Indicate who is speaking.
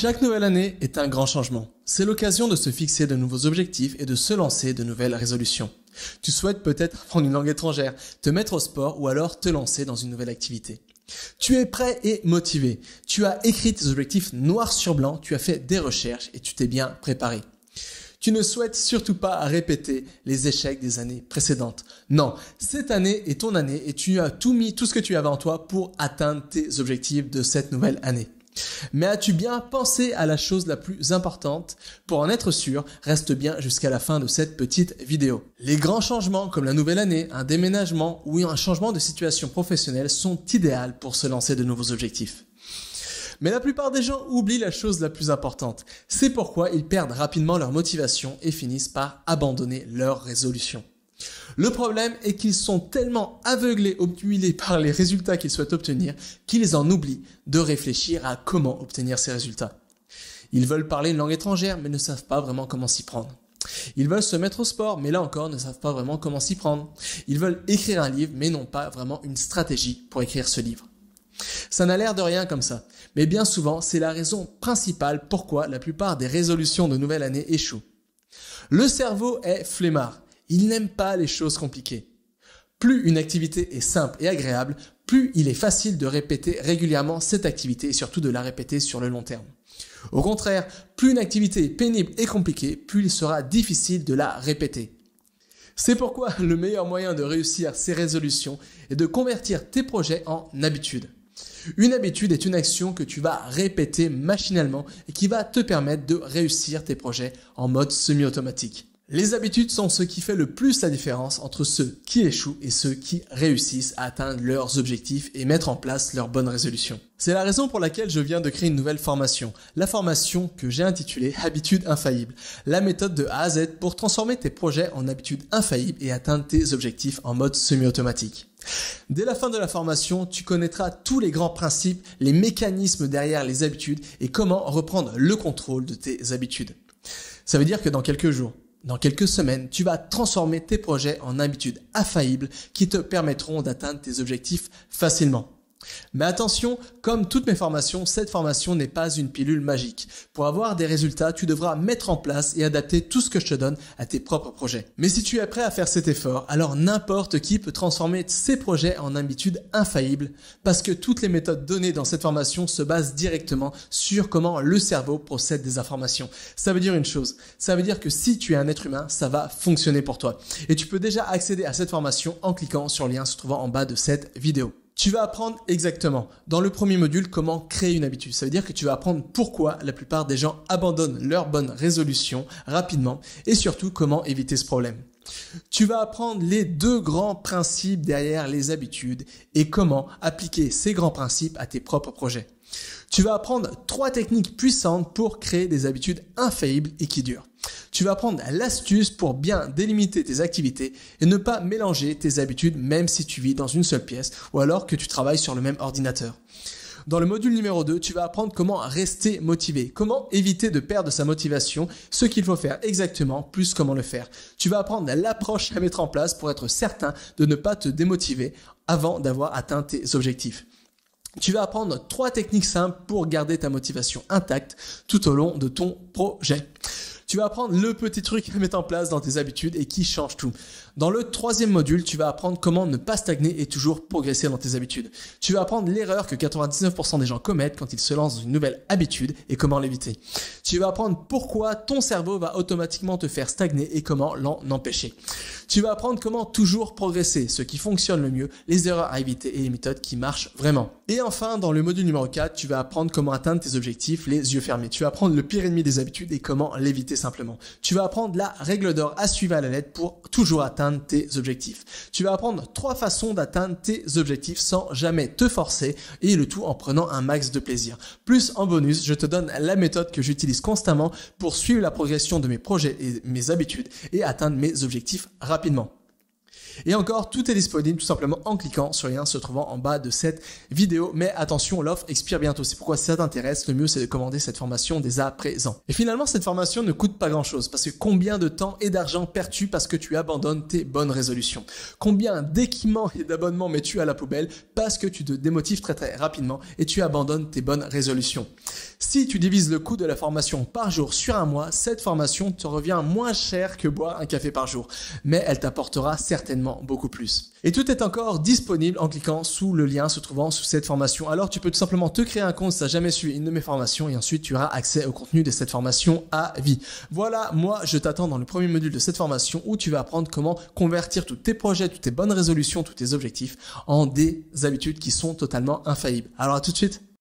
Speaker 1: Chaque nouvelle année est un grand changement. C'est l'occasion de se fixer de nouveaux objectifs et de se lancer de nouvelles résolutions. Tu souhaites peut-être apprendre une langue étrangère, te mettre au sport ou alors te lancer dans une nouvelle activité. Tu es prêt et motivé. Tu as écrit tes objectifs noir sur blanc, tu as fait des recherches et tu t'es bien préparé. Tu ne souhaites surtout pas répéter les échecs des années précédentes. Non, cette année est ton année et tu as tout mis, tout ce que tu avais en toi pour atteindre tes objectifs de cette nouvelle année. Mais as-tu bien pensé à la chose la plus importante Pour en être sûr, reste bien jusqu'à la fin de cette petite vidéo. Les grands changements comme la nouvelle année, un déménagement ou un changement de situation professionnelle sont idéales pour se lancer de nouveaux objectifs. Mais la plupart des gens oublient la chose la plus importante. C'est pourquoi ils perdent rapidement leur motivation et finissent par abandonner leur résolution. Le problème est qu'ils sont tellement aveuglés, obnubilés par les résultats qu'ils souhaitent obtenir, qu'ils en oublient de réfléchir à comment obtenir ces résultats. Ils veulent parler une langue étrangère, mais ne savent pas vraiment comment s'y prendre. Ils veulent se mettre au sport, mais là encore, ne savent pas vraiment comment s'y prendre. Ils veulent écrire un livre, mais n'ont pas vraiment une stratégie pour écrire ce livre. Ça n'a l'air de rien comme ça, mais bien souvent, c'est la raison principale pourquoi la plupart des résolutions de nouvelle année échouent. Le cerveau est flemmard. Il n'aime pas les choses compliquées. Plus une activité est simple et agréable, plus il est facile de répéter régulièrement cette activité et surtout de la répéter sur le long terme. Au contraire, plus une activité est pénible et compliquée, plus il sera difficile de la répéter. C'est pourquoi le meilleur moyen de réussir ces résolutions est de convertir tes projets en habitudes. Une habitude est une action que tu vas répéter machinalement et qui va te permettre de réussir tes projets en mode semi-automatique. Les habitudes sont ce qui fait le plus la différence entre ceux qui échouent et ceux qui réussissent à atteindre leurs objectifs et mettre en place leurs bonnes résolutions. C'est la raison pour laquelle je viens de créer une nouvelle formation, la formation que j'ai intitulée Habitudes infaillibles, la méthode de A à Z pour transformer tes projets en habitudes infaillibles et atteindre tes objectifs en mode semi-automatique. Dès la fin de la formation, tu connaîtras tous les grands principes, les mécanismes derrière les habitudes et comment reprendre le contrôle de tes habitudes. Ça veut dire que dans quelques jours, dans quelques semaines, tu vas transformer tes projets en habitudes infaillibles qui te permettront d'atteindre tes objectifs facilement. Mais attention, comme toutes mes formations, cette formation n'est pas une pilule magique. Pour avoir des résultats, tu devras mettre en place et adapter tout ce que je te donne à tes propres projets. Mais si tu es prêt à faire cet effort, alors n'importe qui peut transformer ses projets en habitudes infaillibles parce que toutes les méthodes données dans cette formation se basent directement sur comment le cerveau procède des informations. Ça veut dire une chose, ça veut dire que si tu es un être humain, ça va fonctionner pour toi. Et tu peux déjà accéder à cette formation en cliquant sur le lien se trouvant en bas de cette vidéo. Tu vas apprendre exactement dans le premier module comment créer une habitude. Ça veut dire que tu vas apprendre pourquoi la plupart des gens abandonnent leur bonne résolution rapidement et surtout comment éviter ce problème. Tu vas apprendre les deux grands principes derrière les habitudes et comment appliquer ces grands principes à tes propres projets. Tu vas apprendre trois techniques puissantes pour créer des habitudes infaillibles et qui durent. Tu vas apprendre l'astuce pour bien délimiter tes activités et ne pas mélanger tes habitudes même si tu vis dans une seule pièce ou alors que tu travailles sur le même ordinateur. Dans le module numéro 2, tu vas apprendre comment rester motivé, comment éviter de perdre sa motivation, ce qu'il faut faire exactement, plus comment le faire. Tu vas apprendre l'approche à mettre en place pour être certain de ne pas te démotiver avant d'avoir atteint tes objectifs. Tu vas apprendre trois techniques simples pour garder ta motivation intacte tout au long de ton projet. Tu vas apprendre le petit truc à mettre en place dans tes habitudes et qui change tout. Dans le troisième module, tu vas apprendre comment ne pas stagner et toujours progresser dans tes habitudes. Tu vas apprendre l'erreur que 99% des gens commettent quand ils se lancent dans une nouvelle habitude et comment l'éviter. Tu vas apprendre pourquoi ton cerveau va automatiquement te faire stagner et comment l'en empêcher. Tu vas apprendre comment toujours progresser, ce qui fonctionne le mieux, les erreurs à éviter et les méthodes qui marchent vraiment. Et enfin, dans le module numéro 4, tu vas apprendre comment atteindre tes objectifs les yeux fermés. Tu vas apprendre le pire ennemi des habitudes et comment l'éviter simplement. Tu vas apprendre la règle d'or à suivre à la lettre pour toujours atteindre tes objectifs. Tu vas apprendre trois façons d'atteindre tes objectifs sans jamais te forcer et le tout en prenant un max de plaisir. Plus en bonus, je te donne la méthode que j'utilise constamment pour suivre la progression de mes projets et mes habitudes et atteindre mes objectifs rapidement. Et encore, tout est disponible tout simplement en cliquant sur le lien se trouvant en bas de cette vidéo. Mais attention, l'offre expire bientôt. C'est pourquoi si ça t'intéresse, le mieux c'est de commander cette formation dès à présent. Et finalement, cette formation ne coûte pas grand chose parce que combien de temps et d'argent perds-tu parce que tu abandonnes tes bonnes résolutions Combien d'équipements et d'abonnements mets-tu à la poubelle parce que tu te démotives très très rapidement et tu abandonnes tes bonnes résolutions si tu divises le coût de la formation par jour sur un mois, cette formation te revient moins cher que boire un café par jour, mais elle t'apportera certainement beaucoup plus. Et tout est encore disponible en cliquant sous le lien se trouvant sous cette formation. Alors tu peux tout simplement te créer un compte, si ça jamais suivi une de mes formations, et ensuite tu auras accès au contenu de cette formation à vie. Voilà, moi je t'attends dans le premier module de cette formation où tu vas apprendre comment convertir tous tes projets, toutes tes bonnes résolutions, tous tes objectifs en des habitudes qui sont totalement infaillibles. Alors à tout de suite